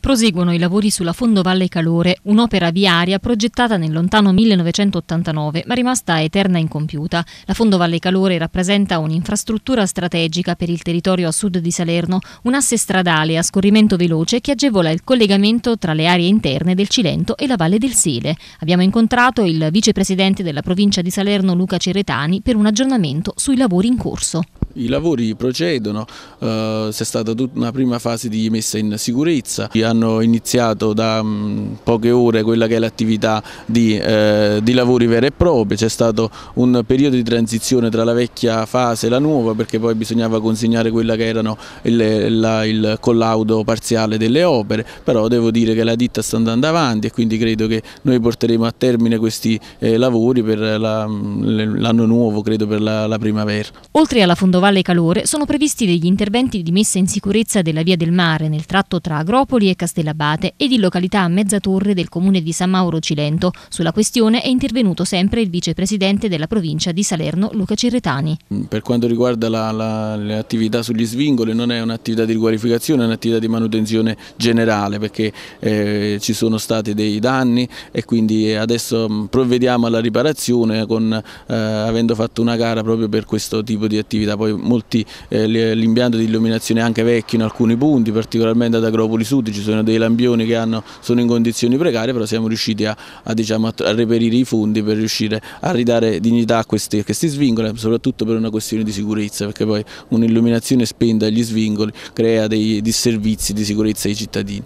Proseguono i lavori sulla Fondovalle Calore, un'opera viaria progettata nel lontano 1989 ma rimasta eterna e incompiuta. La Fondovalle Calore rappresenta un'infrastruttura strategica per il territorio a sud di Salerno, un asse stradale a scorrimento veloce che agevola il collegamento tra le aree interne del Cilento e la Valle del Sele. Abbiamo incontrato il vicepresidente della provincia di Salerno Luca Ceretani, per un aggiornamento sui lavori in corso. I lavori procedono, eh, c'è stata tutta una prima fase di messa in sicurezza, hanno iniziato da mh, mm, poche ore quella che è l'attività di, eh, di, lavori veri e propri, c'è stato un periodo di transizione tra la vecchia fase e la nuova perché poi bisognava consegnare quella che erano il, la, il collaudo parziale delle opere, però devo dire che la ditta sta andando avanti e quindi credo che noi porteremo a termine questi eh, lavori per mm, l'anno la, nuovo, credo per la, la primavera. Oltre alla fondazione Valle Calore sono previsti degli interventi di messa in sicurezza della via del mare nel tratto tra Agropoli e Castellabate ed in località a Mezzatorre del comune di San Mauro Cilento. Sulla questione è intervenuto sempre il vicepresidente della provincia di Salerno, Luca Cerretani. Mm, per quanto riguarda la, la, le attività sugli svingoli non è un'attività di riqualificazione, è un'attività di manutenzione generale perché eh, ci sono stati dei danni e quindi eh, adesso mm, provvediamo alla riparazione con, eh, avendo fatto una gara proprio per questo tipo di attività. Poi poi molti eh, l'impianto di illuminazione anche vecchio in alcuni punti, particolarmente ad Agropoli Sud ci sono dei lampioni che hanno, sono in condizioni precarie, però siamo riusciti a, a, diciamo, a reperire i fondi per riuscire a ridare dignità a questi, a questi svincoli, soprattutto per una questione di sicurezza, perché poi un'illuminazione spenta agli svingoli crea dei disservizi di sicurezza ai cittadini.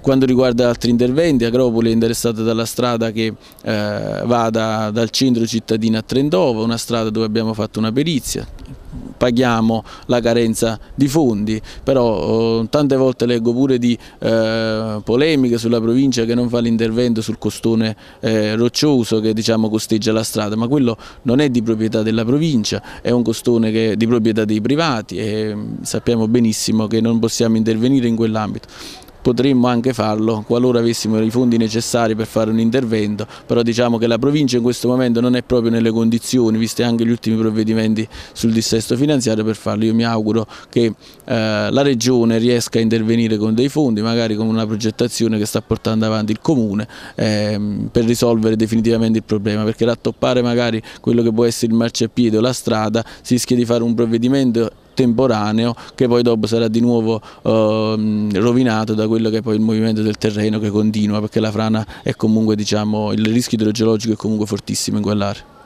Quando riguarda altri interventi, Agropoli è interessata dalla strada che eh, va da, dal centro cittadino a Trentova, una strada dove abbiamo fatto una perizia, paghiamo la carenza di fondi, però eh, tante volte leggo pure di eh, polemiche sulla provincia che non fa l'intervento sul costone eh, roccioso che diciamo costeggia la strada, ma quello non è di proprietà della provincia, è un costone che è di proprietà dei privati e mm, sappiamo benissimo che non possiamo intervenire in quell'ambito potremmo anche farlo qualora avessimo i fondi necessari per fare un intervento, però diciamo che la provincia in questo momento non è proprio nelle condizioni, viste anche gli ultimi provvedimenti sul dissesto finanziario per farlo. Io mi auguro che eh, la regione riesca a intervenire con dei fondi, magari con una progettazione che sta portando avanti il comune ehm, per risolvere definitivamente il problema, perché rattoppare magari quello che può essere il marciapiede o la strada si rischia di fare un provvedimento temporaneo che poi dopo sarà di nuovo eh, rovinato da quello che è poi il movimento del terreno che continua perché la frana è comunque diciamo il rischio idrogeologico è comunque fortissimo in quell'area.